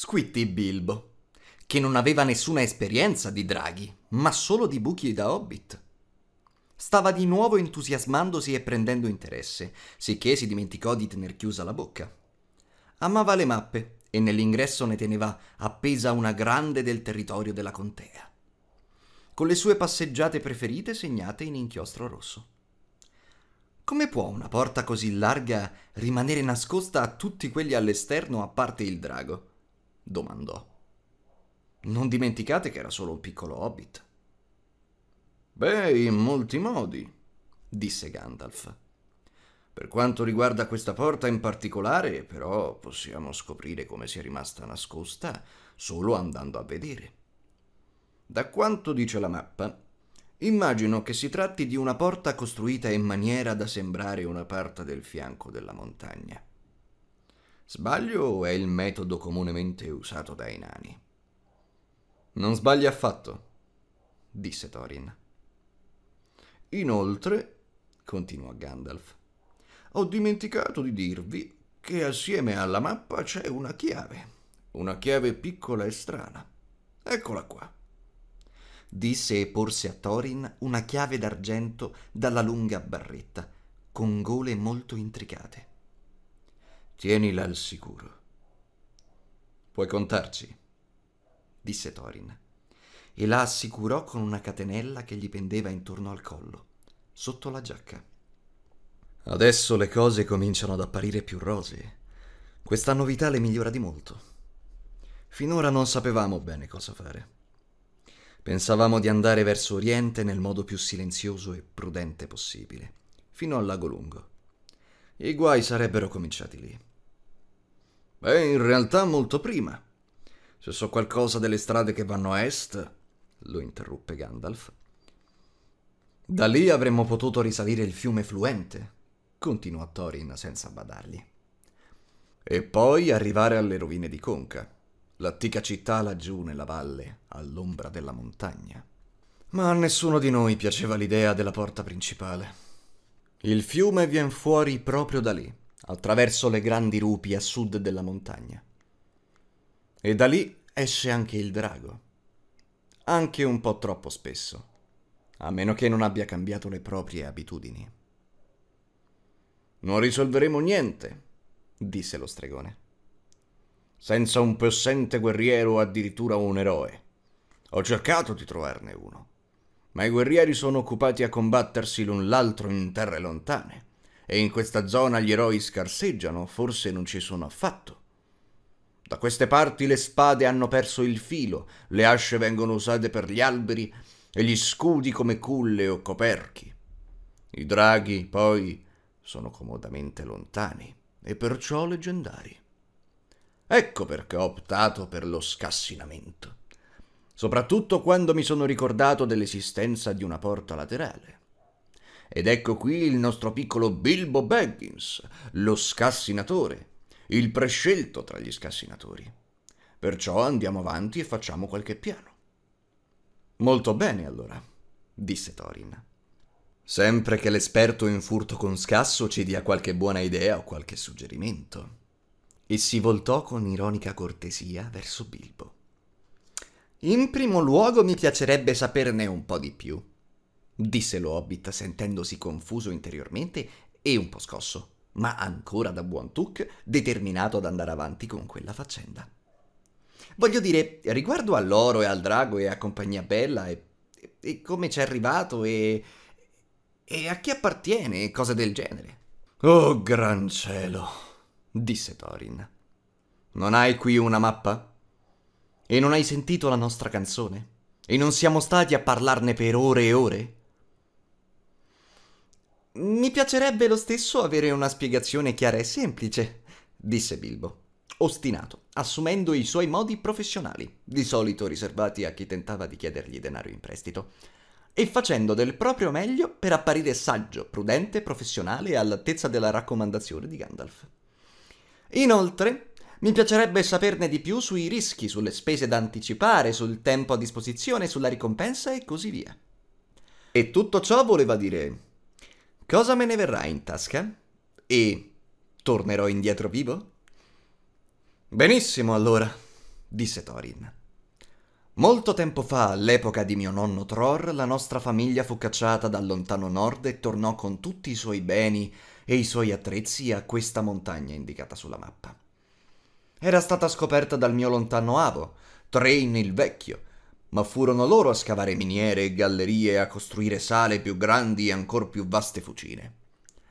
Squitti Bilbo, che non aveva nessuna esperienza di draghi, ma solo di buchi da hobbit. Stava di nuovo entusiasmandosi e prendendo interesse, sicché si dimenticò di tener chiusa la bocca. Amava le mappe e nell'ingresso ne teneva appesa una grande del territorio della contea, con le sue passeggiate preferite segnate in inchiostro rosso. Come può una porta così larga rimanere nascosta a tutti quelli all'esterno a parte il drago? domandò. Non dimenticate che era solo un piccolo hobbit. Beh, in molti modi, disse Gandalf. Per quanto riguarda questa porta in particolare, però, possiamo scoprire come sia rimasta nascosta solo andando a vedere. Da quanto dice la mappa, immagino che si tratti di una porta costruita in maniera da sembrare una parte del fianco della montagna. Sbaglio o è il metodo comunemente usato dai nani? Non sbagli affatto, disse Thorin. Inoltre, continuò Gandalf, ho dimenticato di dirvi che assieme alla mappa c'è una chiave, una chiave piccola e strana. Eccola qua. Disse e porse a Thorin una chiave d'argento dalla lunga barretta, con gole molto intricate. Tienila al sicuro. Puoi contarci, disse Thorin, e la assicurò con una catenella che gli pendeva intorno al collo, sotto la giacca. Adesso le cose cominciano ad apparire più rosee. Questa novità le migliora di molto. Finora non sapevamo bene cosa fare. Pensavamo di andare verso Oriente nel modo più silenzioso e prudente possibile, fino al lago lungo. I guai sarebbero cominciati lì. Beh, in realtà molto prima. Se so qualcosa delle strade che vanno a est, lo interruppe Gandalf. Da lì avremmo potuto risalire il fiume fluente, continuò Thorin senza badargli. E poi arrivare alle rovine di Conca, l'antica città laggiù nella valle, all'ombra della montagna. Ma a nessuno di noi piaceva l'idea della porta principale. Il fiume vien fuori proprio da lì, attraverso le grandi rupi a sud della montagna. E da lì esce anche il drago, anche un po' troppo spesso, a meno che non abbia cambiato le proprie abitudini. Non risolveremo niente, disse lo stregone. Senza un possente guerriero o addirittura un eroe. Ho cercato di trovarne uno, ma i guerrieri sono occupati a combattersi l'un l'altro in terre lontane e in questa zona gli eroi scarseggiano, forse non ci sono affatto. Da queste parti le spade hanno perso il filo, le asce vengono usate per gli alberi e gli scudi come culle o coperchi. I draghi, poi, sono comodamente lontani e perciò leggendari. Ecco perché ho optato per lo scassinamento, soprattutto quando mi sono ricordato dell'esistenza di una porta laterale. Ed ecco qui il nostro piccolo Bilbo Baggins, lo scassinatore, il prescelto tra gli scassinatori. Perciò andiamo avanti e facciamo qualche piano. Molto bene allora, disse Thorin. Sempre che l'esperto in furto con scasso ci dia qualche buona idea o qualche suggerimento. E si voltò con ironica cortesia verso Bilbo. In primo luogo mi piacerebbe saperne un po' di più, disse lo Hobbit sentendosi confuso interiormente e un po' scosso, ma ancora da buon tuc, determinato ad andare avanti con quella faccenda. Voglio dire, riguardo all'oro e al drago e a compagnia bella e, e, come c'è arrivato e, e a chi appartiene e cose del genere. Oh gran cielo, disse Thorin. Non hai qui una mappa? E non hai sentito la nostra canzone? E non siamo stati a parlarne per ore e ore? Mi piacerebbe lo stesso avere una spiegazione chiara e semplice, disse Bilbo, ostinato, assumendo i suoi modi professionali, di solito riservati a chi tentava di chiedergli denaro in prestito, e facendo del proprio meglio per apparire saggio, prudente, professionale e all'altezza della raccomandazione di Gandalf. Inoltre, mi piacerebbe saperne di più sui rischi, sulle spese da anticipare, sul tempo a disposizione, sulla ricompensa e così via. E tutto ciò voleva dire Cosa me ne verrà in tasca? E tornerò indietro vivo? Benissimo allora, disse Thorin. Molto tempo fa, all'epoca di mio nonno Tror, la nostra famiglia fu cacciata dal lontano nord e tornò con tutti i suoi beni e i suoi attrezzi a questa montagna indicata sulla mappa. Era stata scoperta dal mio lontano avo, Train il Vecchio, ma furono loro a scavare miniere e gallerie e a costruire sale più grandi e ancor più vaste fucine.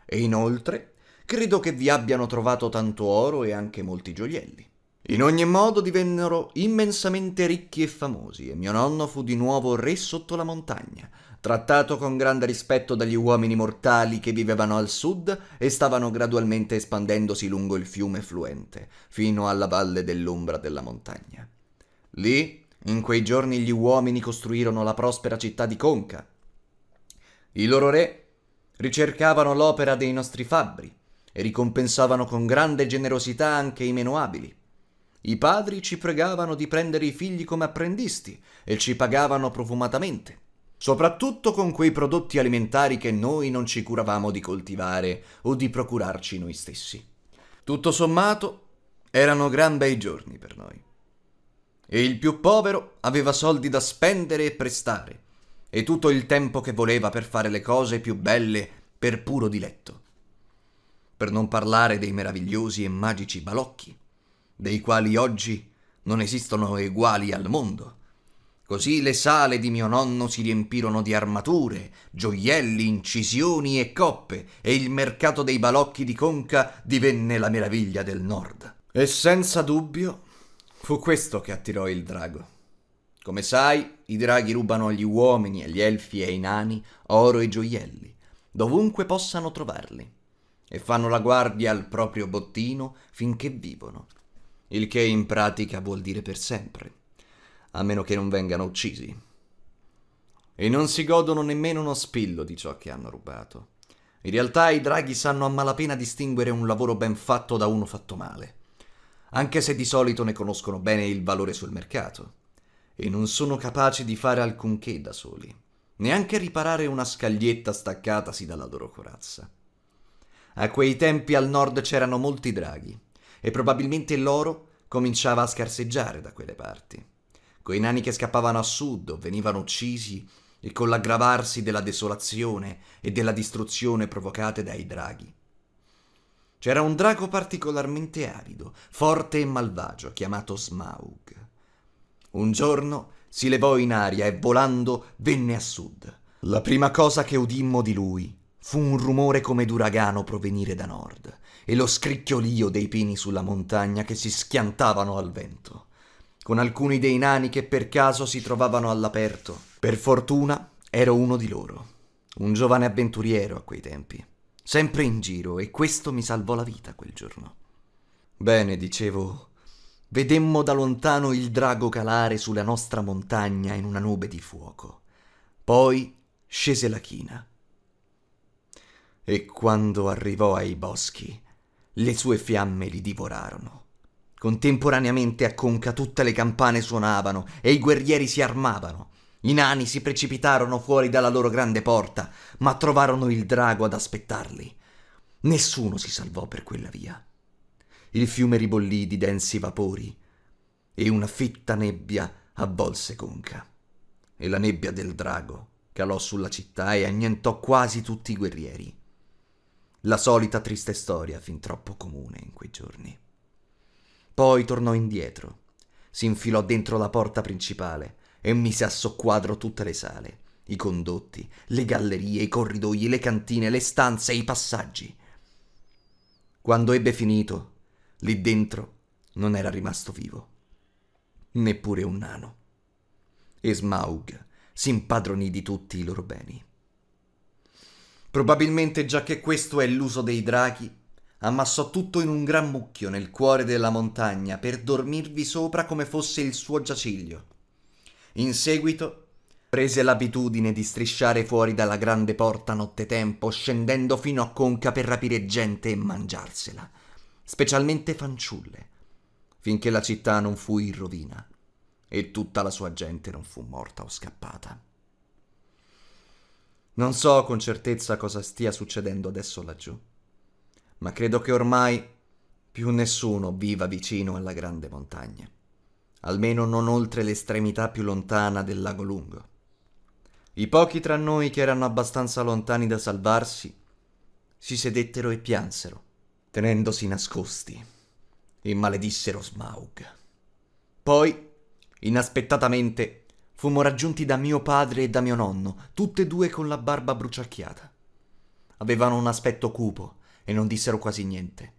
E inoltre, credo che vi abbiano trovato tanto oro e anche molti gioielli. In ogni modo divennero immensamente ricchi e famosi e mio nonno fu di nuovo re sotto la montagna, trattato con grande rispetto dagli uomini mortali che vivevano al sud e stavano gradualmente espandendosi lungo il fiume fluente, fino alla valle dell'ombra della montagna. Lì in quei giorni gli uomini costruirono la prospera città di Conca. I loro re ricercavano l'opera dei nostri fabbri e ricompensavano con grande generosità anche i meno abili. I padri ci pregavano di prendere i figli come apprendisti e ci pagavano profumatamente, soprattutto con quei prodotti alimentari che noi non ci curavamo di coltivare o di procurarci noi stessi. Tutto sommato, erano gran bei giorni per noi e il più povero aveva soldi da spendere e prestare, e tutto il tempo che voleva per fare le cose più belle per puro diletto. Per non parlare dei meravigliosi e magici balocchi, dei quali oggi non esistono eguali al mondo. Così le sale di mio nonno si riempirono di armature, gioielli, incisioni e coppe, e il mercato dei balocchi di Conca divenne la meraviglia del nord. E senza dubbio Fu questo che attirò il drago. Come sai, i draghi rubano agli uomini, agli elfi e ai nani oro e gioielli, dovunque possano trovarli, e fanno la guardia al proprio bottino finché vivono, il che in pratica vuol dire per sempre, a meno che non vengano uccisi. E non si godono nemmeno uno spillo di ciò che hanno rubato. In realtà i draghi sanno a malapena distinguere un lavoro ben fatto da uno fatto male anche se di solito ne conoscono bene il valore sul mercato, e non sono capaci di fare alcunché da soli, neanche riparare una scaglietta staccatasi dalla loro corazza. A quei tempi al nord c'erano molti draghi, e probabilmente l'oro cominciava a scarseggiare da quelle parti. Quei nani che scappavano a sud o venivano uccisi, e con l'aggravarsi della desolazione e della distruzione provocate dai draghi, c'era un drago particolarmente avido, forte e malvagio, chiamato Smaug. Un giorno si levò in aria e volando venne a sud. La prima cosa che udimmo di lui fu un rumore come d'uragano provenire da nord e lo scricchiolio dei pini sulla montagna che si schiantavano al vento, con alcuni dei nani che per caso si trovavano all'aperto. Per fortuna ero uno di loro, un giovane avventuriero a quei tempi sempre in giro, e questo mi salvò la vita quel giorno. Bene, dicevo, vedemmo da lontano il drago calare sulla nostra montagna in una nube di fuoco. Poi scese la china. E quando arrivò ai boschi, le sue fiamme li divorarono. Contemporaneamente a Conca tutte le campane suonavano e i guerrieri si armavano. I nani si precipitarono fuori dalla loro grande porta, ma trovarono il drago ad aspettarli. Nessuno si salvò per quella via. Il fiume ribollì di densi vapori e una fitta nebbia avvolse Conca. E la nebbia del drago calò sulla città e annientò quasi tutti i guerrieri. La solita triste storia fin troppo comune in quei giorni. Poi tornò indietro, si infilò dentro la porta principale e mise a soqquadro tutte le sale, i condotti, le gallerie, i corridoi, le cantine, le stanze, i passaggi. Quando ebbe finito, lì dentro non era rimasto vivo, neppure un nano. E Smaug si impadronì di tutti i loro beni. Probabilmente già che questo è l'uso dei draghi, ammassò tutto in un gran mucchio nel cuore della montagna per dormirvi sopra come fosse il suo giaciglio. In seguito prese l'abitudine di strisciare fuori dalla grande porta nottetempo, scendendo fino a Conca per rapire gente e mangiarsela, specialmente fanciulle, finché la città non fu in rovina e tutta la sua gente non fu morta o scappata. Non so con certezza cosa stia succedendo adesso laggiù, ma credo che ormai più nessuno viva vicino alla grande montagna almeno non oltre l'estremità più lontana del lago lungo. I pochi tra noi che erano abbastanza lontani da salvarsi si sedettero e piansero, tenendosi nascosti, e maledissero Smaug. Poi, inaspettatamente, fummo raggiunti da mio padre e da mio nonno, tutte e due con la barba bruciacchiata. Avevano un aspetto cupo e non dissero quasi niente.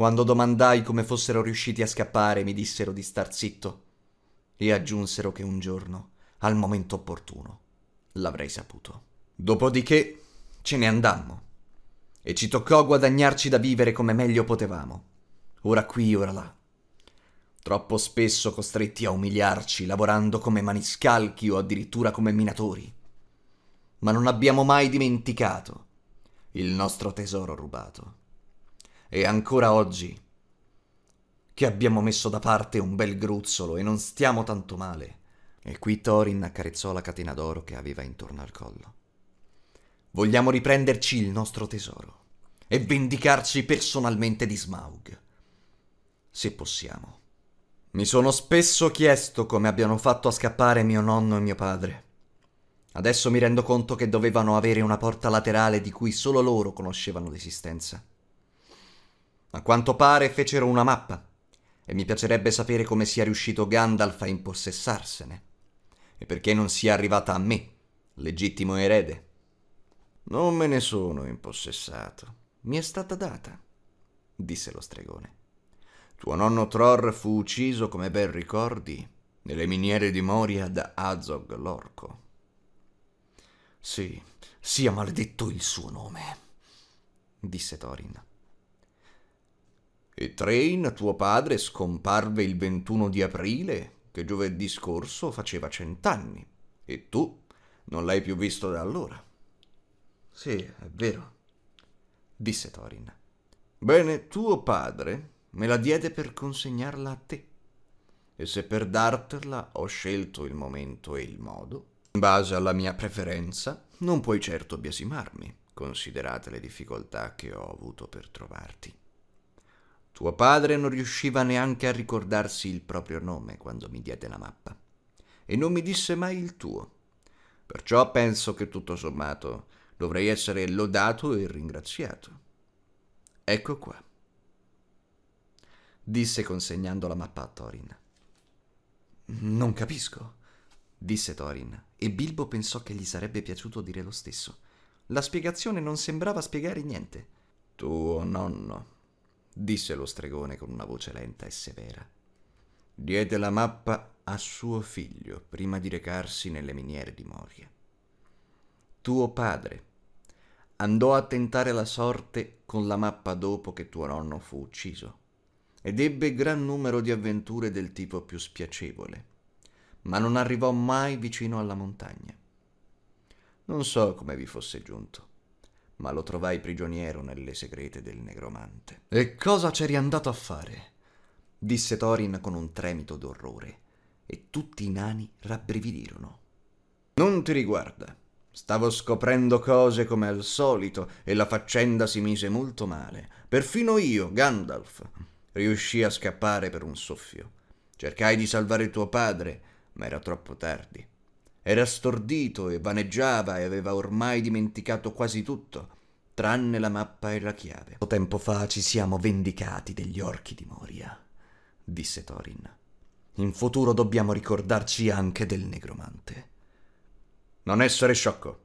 Quando domandai come fossero riusciti a scappare, mi dissero di star zitto e aggiunsero che un giorno, al momento opportuno, l'avrei saputo. Dopodiché ce ne andammo e ci toccò guadagnarci da vivere come meglio potevamo, ora qui, ora là. Troppo spesso costretti a umiliarci lavorando come maniscalchi o addirittura come minatori. Ma non abbiamo mai dimenticato il nostro tesoro rubato e ancora oggi, che abbiamo messo da parte un bel gruzzolo e non stiamo tanto male. E qui Thorin accarezzò la catena d'oro che aveva intorno al collo. Vogliamo riprenderci il nostro tesoro e vendicarci personalmente di Smaug, se possiamo. Mi sono spesso chiesto come abbiano fatto a scappare mio nonno e mio padre. Adesso mi rendo conto che dovevano avere una porta laterale di cui solo loro conoscevano l'esistenza. A quanto pare fecero una mappa, e mi piacerebbe sapere come sia riuscito Gandalf a impossessarsene, e perché non sia arrivata a me, legittimo erede. Non me ne sono impossessato, mi è stata data, disse lo stregone. Tuo nonno Tror fu ucciso, come ben ricordi, nelle miniere di Moria da Azog l'orco. Sì, sia maledetto il suo nome, disse Thorin. E Train, tuo padre, scomparve il 21 di aprile, che giovedì scorso faceva cent'anni, e tu non l'hai più visto da allora. Sì, è vero, disse Thorin. Bene, tuo padre me la diede per consegnarla a te. E se per dartela ho scelto il momento e il modo, in base alla mia preferenza, non puoi certo biasimarmi, considerate le difficoltà che ho avuto per trovarti. Tuo padre non riusciva neanche a ricordarsi il proprio nome quando mi diede la mappa. E non mi disse mai il tuo. Perciò penso che tutto sommato dovrei essere lodato e ringraziato. Ecco qua. Disse consegnando la mappa a Thorin. Non capisco, disse Thorin, e Bilbo pensò che gli sarebbe piaciuto dire lo stesso. La spiegazione non sembrava spiegare niente. Tuo nonno disse lo stregone con una voce lenta e severa. Diede la mappa a suo figlio prima di recarsi nelle miniere di Moria. Tuo padre andò a tentare la sorte con la mappa dopo che tuo nonno fu ucciso ed ebbe gran numero di avventure del tipo più spiacevole, ma non arrivò mai vicino alla montagna. Non so come vi fosse giunto ma lo trovai prigioniero nelle segrete del negromante. E cosa c'eri andato a fare? disse Thorin con un tremito d'orrore, e tutti i nani rabbrividirono. Non ti riguarda. Stavo scoprendo cose come al solito e la faccenda si mise molto male. Perfino io, Gandalf, riuscii a scappare per un soffio. Cercai di salvare tuo padre, ma era troppo tardi. Era stordito e vaneggiava e aveva ormai dimenticato quasi tutto, tranne la mappa e la chiave. Tempo fa ci siamo vendicati degli orchi di Moria, disse Thorin. In futuro dobbiamo ricordarci anche del negromante. Non essere sciocco.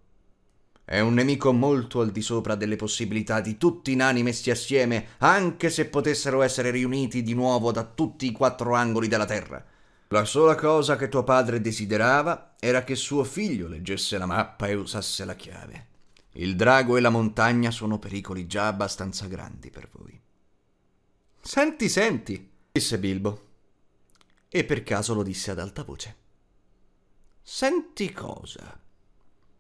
È un nemico molto al di sopra delle possibilità di tutti i nani messi assieme, anche se potessero essere riuniti di nuovo da tutti i quattro angoli della Terra. La sola cosa che tuo padre desiderava era che suo figlio leggesse la mappa e usasse la chiave. Il drago e la montagna sono pericoli già abbastanza grandi per voi. Senti, senti, disse Bilbo. E per caso lo disse ad alta voce. Senti cosa?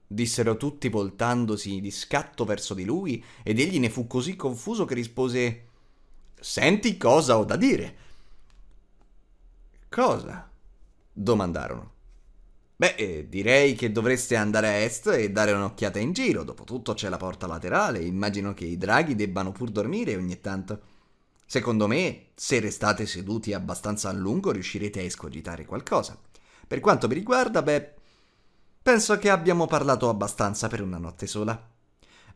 dissero tutti voltandosi di scatto verso di lui ed egli ne fu così confuso che rispose Senti cosa ho da dire Cosa? domandarono. Beh, eh, direi che dovreste andare a est e dare un'occhiata in giro, dopotutto c'è la porta laterale, immagino che i draghi debbano pur dormire ogni tanto. Secondo me, se restate seduti abbastanza a lungo riuscirete a escogitare qualcosa. Per quanto mi riguarda, beh, penso che abbiamo parlato abbastanza per una notte sola.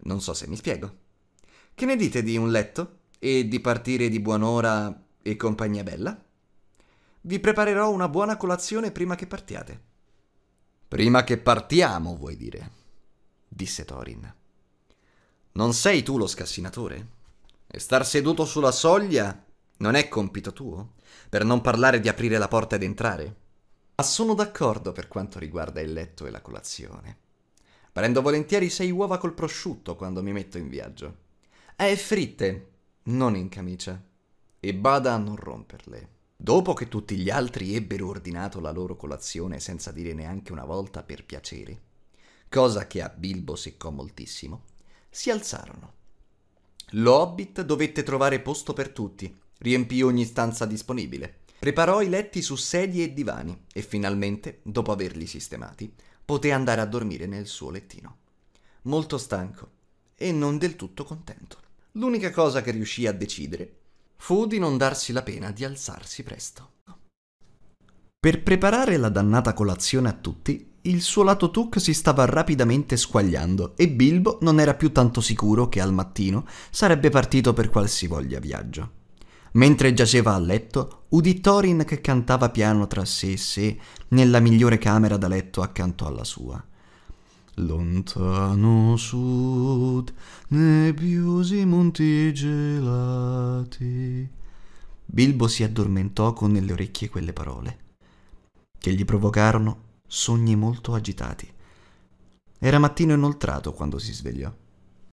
Non so se mi spiego. Che ne dite di un letto? E di partire di buon'ora e compagnia bella? vi preparerò una buona colazione prima che partiate. Prima che partiamo, vuoi dire? disse Thorin. Non sei tu lo scassinatore? E star seduto sulla soglia non è compito tuo? Per non parlare di aprire la porta ed entrare? Ma sono d'accordo per quanto riguarda il letto e la colazione. Prendo volentieri sei uova col prosciutto quando mi metto in viaggio. È fritte, non in camicia. E bada a non romperle. Dopo che tutti gli altri ebbero ordinato la loro colazione senza dire neanche una volta per piacere, cosa che a Bilbo seccò moltissimo, si alzarono. L'Hobbit dovette trovare posto per tutti, riempì ogni stanza disponibile, preparò i letti su sedie e divani e finalmente, dopo averli sistemati, poté andare a dormire nel suo lettino. Molto stanco e non del tutto contento. L'unica cosa che riuscì a decidere fu di non darsi la pena di alzarsi presto. Per preparare la dannata colazione a tutti, il suo lato Tuk si stava rapidamente squagliando e Bilbo non era più tanto sicuro che al mattino sarebbe partito per qualsivoglia viaggio. Mentre giaceva a letto, udì Thorin che cantava piano tra sé e sé nella migliore camera da letto accanto alla sua. Lontano sud, nebbiosi monti gelati. Bilbo si addormentò con nelle orecchie quelle parole, che gli provocarono sogni molto agitati. Era mattino inoltrato quando si svegliò.